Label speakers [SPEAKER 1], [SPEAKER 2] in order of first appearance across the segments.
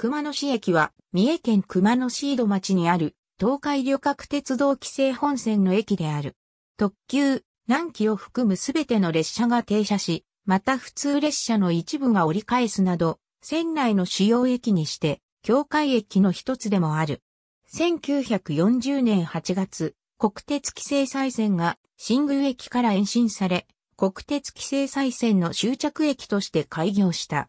[SPEAKER 1] 熊野市駅は、三重県熊野市井戸町にある、東海旅客鉄道規制本線の駅である。特急、南紀を含むすべての列車が停車し、また普通列車の一部が折り返すなど、線内の主要駅にして、境界駅の一つでもある。1940年8月、国鉄規制再線が新宮駅から延伸され、国鉄規制再線の終着駅として開業した。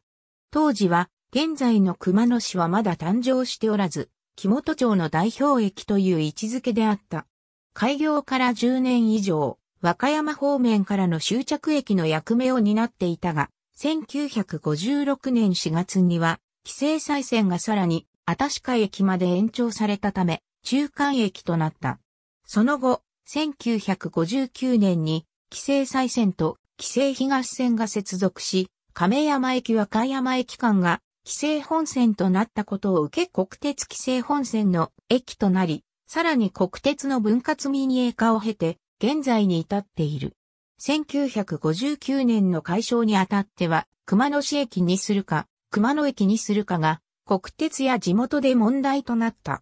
[SPEAKER 1] 当時は現在の熊野市はまだ誕生しておらず、木本町の代表駅という位置づけであった。開業から10年以上、和歌山方面からの終着駅の役目を担っていたが、1956年4月には、規制再線がさらに、あたしか駅まで延長されたため、中間駅となった。その後、1959年に、規制再線と規制東線が接続し、亀山駅和歌山駅間が規制本線となったことを受け国鉄規制本線の駅となり、さらに国鉄の分割民営化を経て、現在に至っている。1959年の解消にあたっては、熊野市駅にするか、熊野駅にするかが、国鉄や地元で問題となった。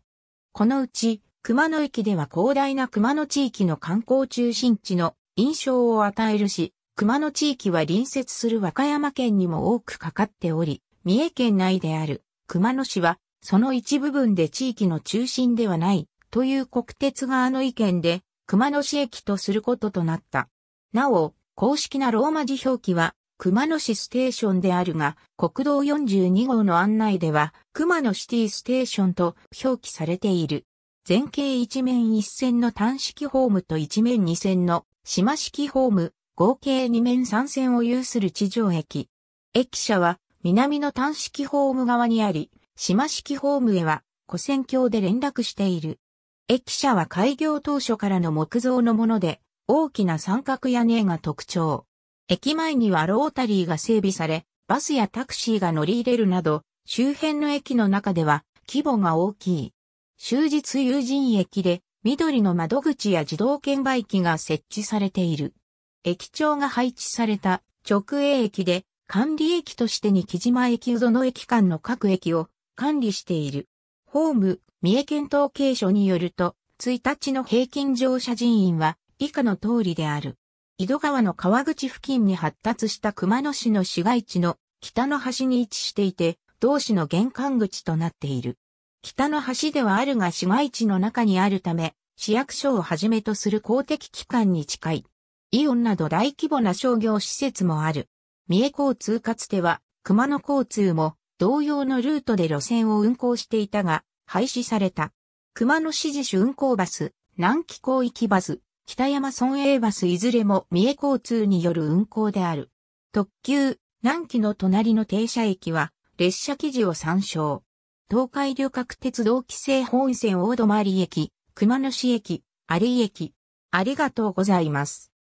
[SPEAKER 1] このうち、熊野駅では広大な熊野地域の観光中心地の印象を与えるし、熊野地域は隣接する和歌山県にも多くかかっており、三重県内である熊野市は、その一部分で地域の中心ではない、という国鉄側の意見で、熊野市駅とすることとなった。なお、公式なローマ字表記は、熊野市ステーションであるが、国道42号の案内では、熊野シティステーションと表記されている。全景一面一線の単式ホームと一面二線の島式ホーム、合計二面三線を有する地上駅。駅舎は南の単式ホーム側にあり、島式ホームへは、古戦橋で連絡している。駅舎は開業当初からの木造のもので、大きな三角屋根が特徴。駅前にはロータリーが整備され、バスやタクシーが乗り入れるなど、周辺の駅の中では規模が大きい。終日有人駅で緑の窓口や自動券売機が設置されている。駅長が配置された直営駅で管理駅としてに木島駅う野の駅間の各駅を管理している。ホーム、三重県統計所によると、1日の平均乗車人員は以下の通りである。井戸川の川口付近に発達した熊野市の市街地の北の端に位置していて、同市の玄関口となっている。北の端ではあるが市街地の中にあるため、市役所をはじめとする公的機関に近い。イオンなど大規模な商業施設もある。三重交通かつては、熊野交通も同様のルートで路線を運行していたが、廃止された。熊野市自主運行バス、南紀広域バス、北山村営バスいずれも三重交通による運行である。特急、南紀の隣の停車駅は、列車記事を参照。東海旅客鉄道規制本線大泊駅、熊野市駅、有駅。ありがとうございます。